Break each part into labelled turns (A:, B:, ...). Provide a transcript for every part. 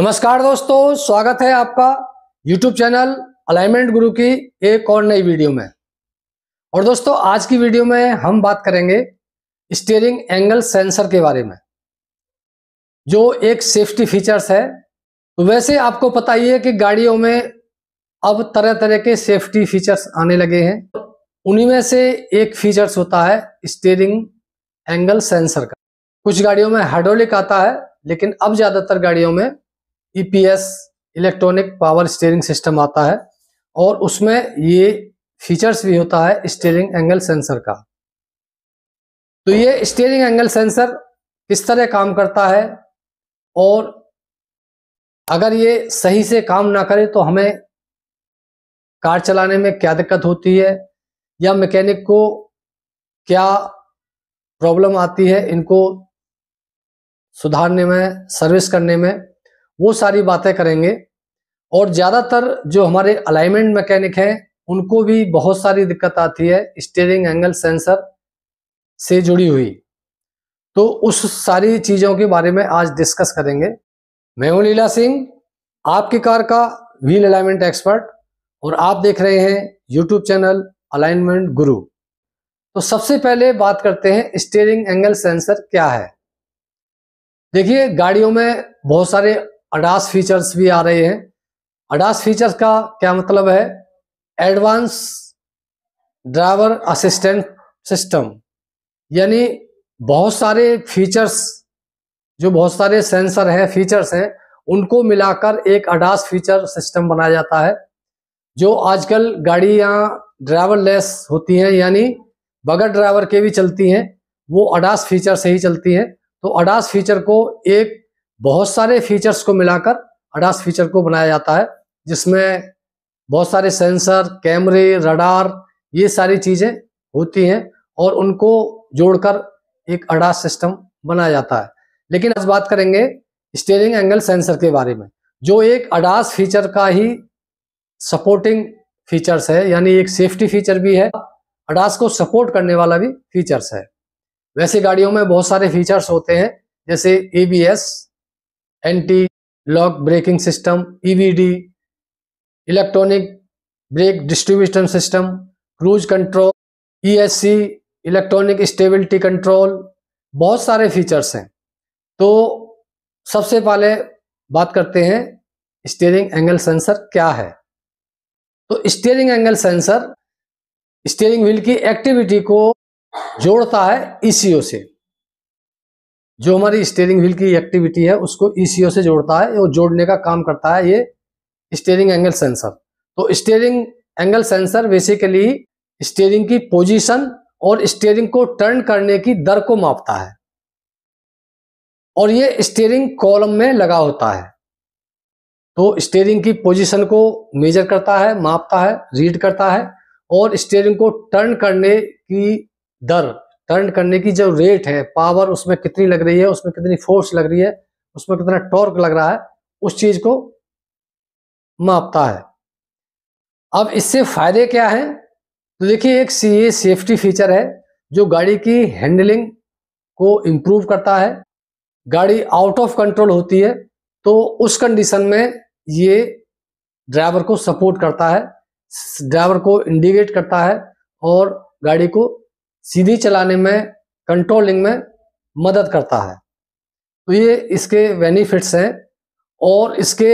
A: नमस्कार दोस्तों स्वागत है आपका YouTube चैनल अलाइनमेंट गुरु की एक और नई वीडियो में और दोस्तों आज की वीडियो में हम बात करेंगे स्टीयरिंग एंगल सेंसर के बारे में जो एक सेफ्टी फीचर्स है तो वैसे आपको पता ही है कि गाड़ियों में अब तरह तरह के सेफ्टी फीचर्स आने लगे हैं उन्हीं में से एक फीचर्स होता है स्टेयरिंग एंगल सेंसर का कुछ गाड़ियों में हाइड्रोलिक आता है लेकिन अब ज़्यादातर गाड़ियों में EPS electronic power steering system आता है और उसमें ये फीचर्स भी होता है स्टेयरिंग एंगल सेंसर का तो ये स्टेयरिंग एंगल सेंसर किस तरह काम करता है और अगर ये सही से काम ना करे तो हमें कार चलाने में क्या दिक्कत होती है या मैकेनिक को क्या प्रॉब्लम आती है इनको सुधारने में सर्विस करने में वो सारी बातें करेंगे और ज़्यादातर जो हमारे अलाइनमेंट मैकेनिक हैं उनको भी बहुत सारी दिक्कत आती है स्टेयरिंग एंगल सेंसर से जुड़ी हुई तो उस सारी चीज़ों के बारे में आज डिस्कस करेंगे मैं हूं लीला सिंह आपकी कार का व्हील अलाइनमेंट एक्सपर्ट और आप देख रहे हैं यूट्यूब चैनल अलाइनमेंट गुरु तो सबसे पहले बात करते हैं स्टेयरिंग एंगल सेंसर क्या है देखिए गाड़ियों में बहुत सारे अडास फीचर्स भी आ रहे हैं अडास फीचर्स का क्या मतलब है एडवांस ड्राइवर असिस्टेंट सिस्टम यानी बहुत सारे फीचर्स जो बहुत सारे सेंसर हैं फीचर्स हैं उनको मिलाकर एक अडास फीचर सिस्टम बनाया जाता है जो आजकल गाड़ियाँ ड्राइवरलेस होती हैं यानी बगैर ड्राइवर के भी चलती हैं वो अडास फीचर से ही चलती हैं तो अडास फीचर को एक बहुत सारे फीचर्स को मिलाकर अडास फीचर को बनाया जाता है जिसमें बहुत सारे सेंसर कैमरे रडार ये सारी चीज़ें होती हैं और उनको जोड़कर एक अडास सिस्टम बनाया जाता है लेकिन आज बात करेंगे स्टेयरिंग एंगल सेंसर के बारे में जो एक अडास फीचर का ही सपोर्टिंग फीचर्स है यानी एक सेफ्टी फीचर भी है अडास को सपोर्ट करने वाला भी फीचर्स है वैसे गाड़ियों में बहुत सारे फीचर्स होते हैं जैसे ABS anti lock braking system EVD electronic brake distribution system cruise control ESC, electronic stability control बहुत सारे फीचर्स हैं तो सबसे पहले बात करते हैं स्टीयरिंग एंगल सेंसर क्या है तो steering angle sensor steering wheel की एक्टिविटी को जोड़ता है ईसीओ e से जो हमारी स्टेयरिंग व्हील की एक्टिविटी है उसको ई e से जोड़ता है और जोड़ने का काम करता है ये स्टेयरिंग एंगल सेंसर तो steering angle sensor basically steering की पोजीशन और स्टेयरिंग को टर्न करने की दर को मापता है और ये स्टेयरिंग कॉलम में लगा होता है तो स्टेयरिंग की पोजीशन को मेजर करता है मापता है रीड करता है और स्टेयरिंग को टर्न करने की दर टर्न करने की जो रेट है पावर उसमें कितनी लग रही है उसमें कितनी फोर्स लग रही है उसमें कितना टॉर्क लग रहा है उस चीज को मापता है अब इससे फायदे क्या हैं तो देखिए एक सी ए सेफ्टी फीचर है जो गाड़ी की हैंडलिंग को इम्प्रूव करता है गाड़ी आउट ऑफ कंट्रोल होती है तो उस कंडीशन में ये ड्राइवर को सपोर्ट करता है ड्राइवर को इंडिकेट करता है और गाड़ी को सीधी चलाने में कंट्रोलिंग में मदद करता है तो ये इसके बेनिफिट्स हैं और इसके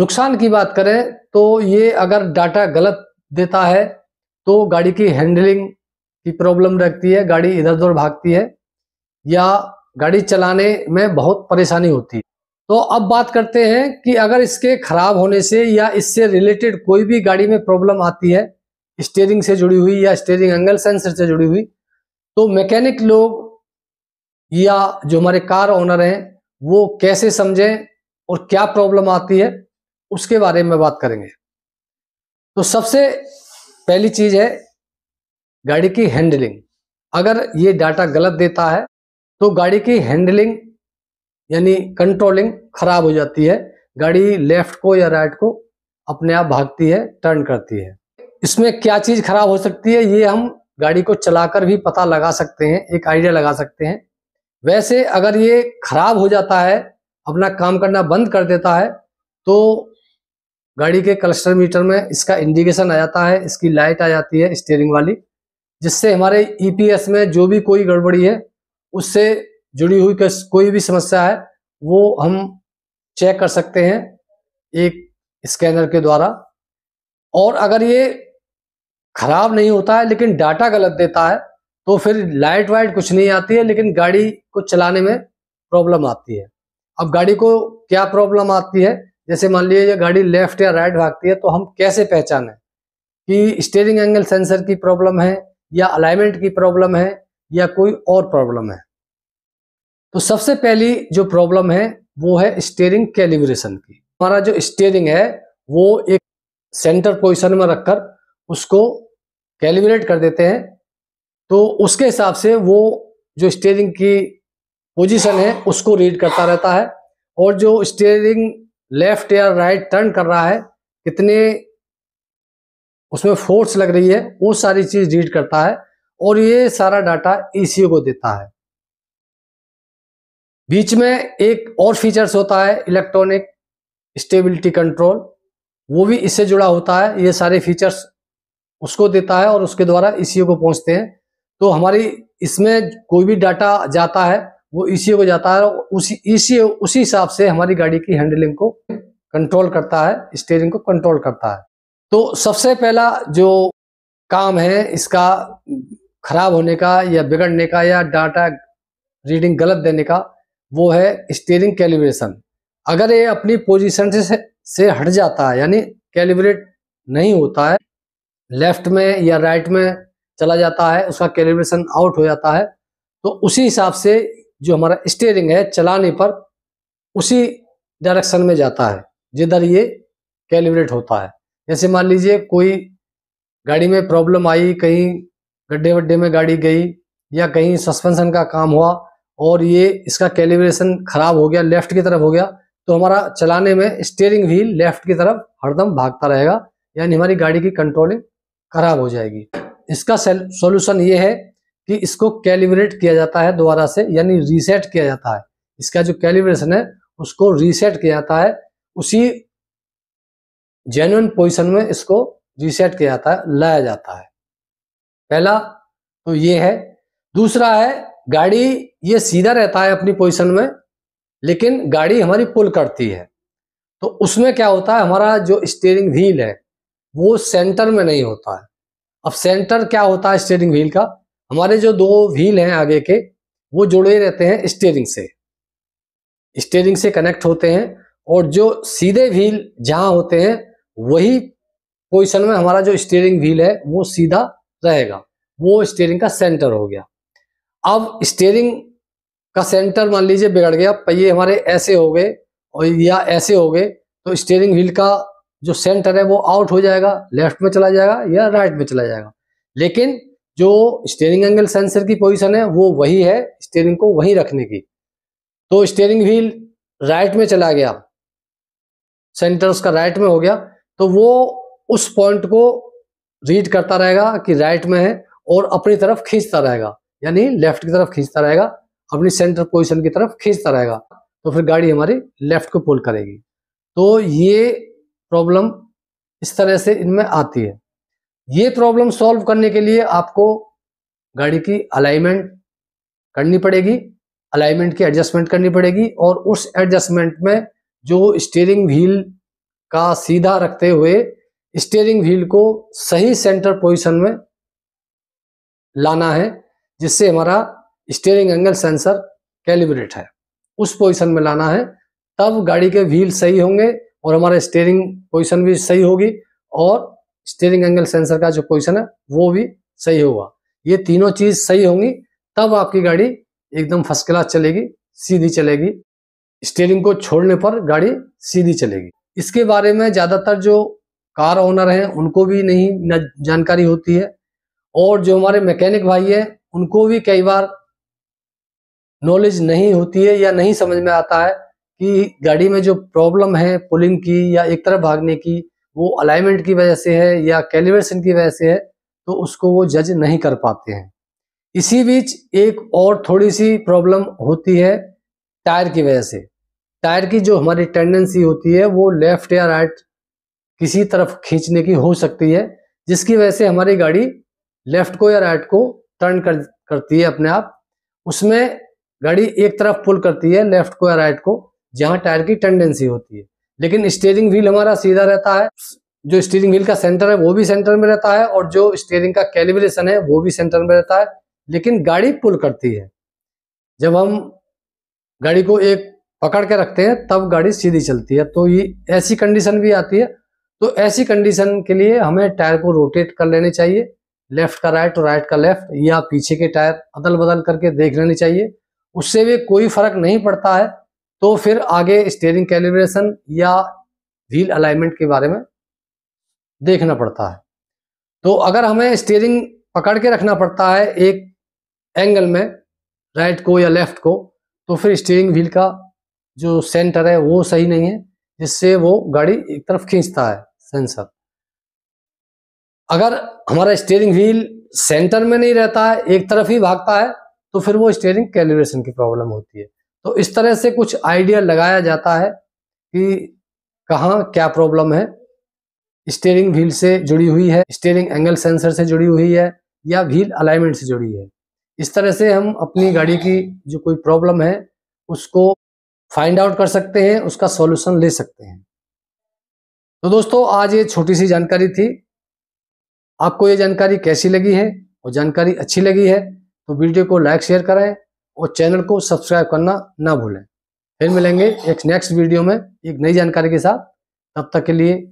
A: नुकसान की बात करें तो ये अगर डाटा गलत देता है तो गाड़ी की हैंडलिंग की प्रॉब्लम रहती है गाड़ी इधर उधर भागती है या गाड़ी चलाने में बहुत परेशानी होती है तो अब बात करते हैं कि अगर इसके खराब होने से या इससे रिलेटेड कोई भी गाड़ी में प्रॉब्लम आती है स्टेयरिंग से जुड़ी हुई या स्टेयरिंग एंगल सेंसर से जुड़ी हुई तो मैकेनिक लोग या जो हमारे कार ओनर हैं वो कैसे समझें और क्या प्रॉब्लम आती है उसके बारे में बात करेंगे तो सबसे पहली चीज है गाड़ी की हैंडलिंग अगर ये डाटा गलत देता है तो गाड़ी की हैंडलिंग यानी कंट्रोलिंग खराब हो जाती है गाड़ी लेफ्ट को या राइट को अपने आप भागती है टर्न करती है इसमें क्या चीज खराब हो सकती है ये हम गाड़ी को चलाकर भी पता लगा सकते हैं एक आइडिया लगा सकते हैं वैसे अगर ये खराब हो जाता है अपना काम करना बंद कर देता है तो गाड़ी के क्लस्टर मीटर में इसका इंडिकेशन आ जाता है इसकी लाइट आ जाती है स्टेयरिंग वाली जिससे हमारे ईपीएस e में जो भी कोई गड़बड़ी है उससे जुड़ी हुई कोई भी समस्या है वो हम चेक कर सकते हैं एक स्कैनर के द्वारा और अगर ये खराब नहीं होता है लेकिन डाटा गलत देता है तो फिर लाइट वाइट कुछ नहीं आती है लेकिन गाड़ी को चलाने में प्रॉब्लम आती है अब गाड़ी को क्या प्रॉब्लम आती है जैसे मान लीजिए ये गाड़ी लेफ्ट या राइट भागती है तो हम कैसे पहचाने कि स्टेयरिंग एंगल सेंसर की प्रॉब्लम है या अलाइनमेंट की प्रॉब्लम है या कोई और प्रॉब्लम है तो सबसे पहली जो प्रॉब्लम है वो है स्टेयरिंग कैलिब्रेशन की हमारा जो स्टेयरिंग है वो एक सेंटर पोजिशन में रखकर उसको कैलकुलेट कर देते हैं तो उसके हिसाब से वो जो स्टेयरिंग की पोजीशन है उसको रीड करता रहता है और जो स्टेयरिंग लेफ्ट या राइट टर्न कर रहा है कितने उसमें फोर्स लग रही है वो सारी चीज रीड करता है और ये सारा डाटा ईसीओ को देता है बीच में एक और फीचर्स होता है इलेक्ट्रॉनिक स्टेबिलिटी कंट्रोल वो भी इससे जुड़ा होता है ये सारे फीचर्स उसको देता है और उसके द्वारा ई को पहुंचते हैं तो हमारी इसमें कोई भी डाटा जाता है वो ई को जाता है उसी ई उसी हिसाब से हमारी गाड़ी की हैंडलिंग को कंट्रोल करता है स्टेयरिंग को कंट्रोल करता है तो सबसे पहला जो काम है इसका खराब होने का या बिगड़ने का या डाटा रीडिंग गलत देने का वो है स्टेयरिंग कैलिब्रेशन अगर ये अपनी पोजीशन से से हट जाता है यानी कैलिब्रेट नहीं होता है लेफ्ट में या राइट में चला जाता है उसका कैलिब्रेशन आउट हो जाता है तो उसी हिसाब से जो हमारा स्टेयरिंग है चलाने पर उसी डायरेक्शन में जाता है जिधर ये कैलिब्रेट होता है जैसे मान लीजिए कोई गाड़ी में प्रॉब्लम आई कहीं गड्ढे वड्ढे में गाड़ी गई या कहीं सस्पेंशन का काम हुआ और ये इसका कैलिब्रेशन खराब हो गया लेफ्ट की तरफ हो गया तो हमारा चलाने में स्टेयरिंग व्हील लेफ्ट की तरफ हरदम भागता रहेगा यानी हमारी गाड़ी की कंट्रोलिंग खराब हो जाएगी इसका सॉल्यूशन ये है कि इसको कैलिब्रेट किया जाता है दोबारा से यानी रीसेट किया जाता है इसका जो कैलिब्रेशन है उसको रीसेट किया जाता है उसी जेन्यून पोजिशन में इसको रीसेट किया जाता है लाया जाता है पहला तो ये है दूसरा है गाड़ी ये सीधा रहता है अपनी पोजिशन में लेकिन गाड़ी हमारी पुल करती है तो उसमें क्या होता है हमारा जो स्टेयरिंग व्हील है वो सेंटर में नहीं होता है अब सेंटर क्या होता है स्टेयरिंग व्हील का हमारे जो दो व्हील हैं आगे के वो जुड़े रहते हैं स्टेयरिंग से स्टेयरिंग से कनेक्ट होते हैं और जो सीधे व्हील जहां होते हैं वही पोजिशन में हमारा जो स्टेयरिंग व्हील है वो सीधा रहेगा वो स्टेयरिंग का सेंटर हो गया अब स्टेयरिंग का सेंटर मान लीजिए बिगड़ गया पहिए हमारे ऐसे हो गए और या ऐसे हो गए तो स्टेयरिंग व्हील का जो सेंटर है वो आउट हो जाएगा लेफ्ट में चला जाएगा या राइट में चला जाएगा लेकिन जो स्टेयरिंग एंगल सेंसर की पोजीशन है वो वही है स्टेयरिंग को वहीं रखने की तो स्टेयरिंग व्हील राइट में चला गया सेंटर उसका राइट में हो गया तो वो उस पॉइंट को रीड करता रहेगा कि राइट में है और अपनी तरफ खींचता रहेगा यानी लेफ्ट की तरफ खींचता रहेगा अपनी सेंटर पोजिशन की तरफ खींचता रहेगा तो फिर गाड़ी हमारी लेफ्ट को पुल करेगी तो ये प्रॉब्लम इस तरह से इनमें आती है ये प्रॉब्लम सॉल्व करने के लिए आपको गाड़ी की अलाइनमेंट करनी पड़ेगी अलाइनमेंट की एडजस्टमेंट करनी पड़ेगी और उस एडजस्टमेंट में जो स्टीयरिंग व्हील का सीधा रखते हुए स्टीयरिंग व्हील को सही सेंटर पोजीशन में लाना है जिससे हमारा स्टीयरिंग एंगल सेंसर कैलिब्रेट है उस पोजीशन में लाना है तब गाड़ी के व्हील सही होंगे और हमारा स्टेयरिंग पोजिशन भी सही होगी और स्टेयरिंग एंगल सेंसर का जो पोजिशन है वो भी सही होगा ये तीनों चीज सही होंगी तब आपकी गाड़ी एकदम फर्स्ट क्लास चलेगी सीधी चलेगी स्टेयरिंग को छोड़ने पर गाड़ी सीधी चलेगी इसके बारे में ज़्यादातर जो कार ओनर हैं उनको भी नहीं जानकारी होती है और जो हमारे मैकेनिक भाई हैं उनको भी कई बार नॉलेज नहीं होती है या नहीं समझ में आता है कि गाड़ी में जो प्रॉब्लम है पुलिंग की या एक तरफ भागने की वो अलाइनमेंट की वजह से है या कैलिब्रेशन की वजह से है तो उसको वो जज नहीं कर पाते हैं इसी बीच एक और थोड़ी सी प्रॉब्लम होती है टायर की वजह से टायर की जो हमारी टेंडेंसी होती है वो लेफ्ट या राइट किसी तरफ खींचने की हो सकती है जिसकी वजह से हमारी गाड़ी लेफ्ट को या राइट को टर्न कर करती है अपने आप उसमें गाड़ी एक तरफ पुल करती है लेफ्ट को या राइट को जहां टायर की टेंडेंसी होती है लेकिन स्टेयरिंग व्हील हमारा सीधा रहता है जो स्टीयरिंग व्हील का सेंटर है वो भी सेंटर में रहता है और जो स्टेयरिंग का कैलिब्रेशन है वो भी सेंटर में रहता है लेकिन गाड़ी पुल करती है जब हम गाड़ी को एक पकड़ के रखते हैं तब गाड़ी सीधी चलती है तो ये ऐसी कंडीशन भी आती है तो ऐसी कंडीशन के लिए हमें टायर को रोटेट कर लेने चाहिए लेफ्ट का राइट और राइट का लेफ्ट या पीछे के टायर अदल बदल करके देख लेने चाहिए उससे भी कोई फर्क नहीं पड़ता है तो फिर आगे स्टेयरिंग कैलिब्रेशन या व्हील अलाइनमेंट के बारे में देखना पड़ता है तो अगर हमें स्टेयरिंग पकड़ के रखना पड़ता है एक एंगल में राइट को या लेफ्ट को तो फिर स्टेयरिंग व्हील का जो सेंटर है वो सही नहीं है जिससे वो गाड़ी एक तरफ खींचता है सेंसर अगर हमारा स्टेयरिंग व्हील सेंटर में नहीं रहता है एक तरफ ही भागता है तो फिर वो स्टेयरिंग कैलिब्रेशन की प्रॉब्लम होती है तो इस तरह से कुछ आइडिया लगाया जाता है कि कहाँ क्या प्रॉब्लम है स्टेयरिंग व्हील से जुड़ी हुई है स्टेयरिंग एंगल सेंसर से जुड़ी हुई है या व्हील अलाइनमेंट से जुड़ी है इस तरह से हम अपनी गाड़ी की जो कोई प्रॉब्लम है उसको फाइंड आउट कर सकते हैं उसका सॉल्यूशन ले सकते हैं तो दोस्तों आज ये छोटी सी जानकारी थी आपको ये जानकारी कैसी लगी है और जानकारी अच्छी लगी है तो वीडियो को लाइक शेयर करें और चैनल को सब्सक्राइब करना ना भूलें फिर मिलेंगे एक नेक्स्ट वीडियो में एक नई जानकारी के साथ तब तक के लिए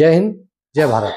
A: जय हिंद जय भारत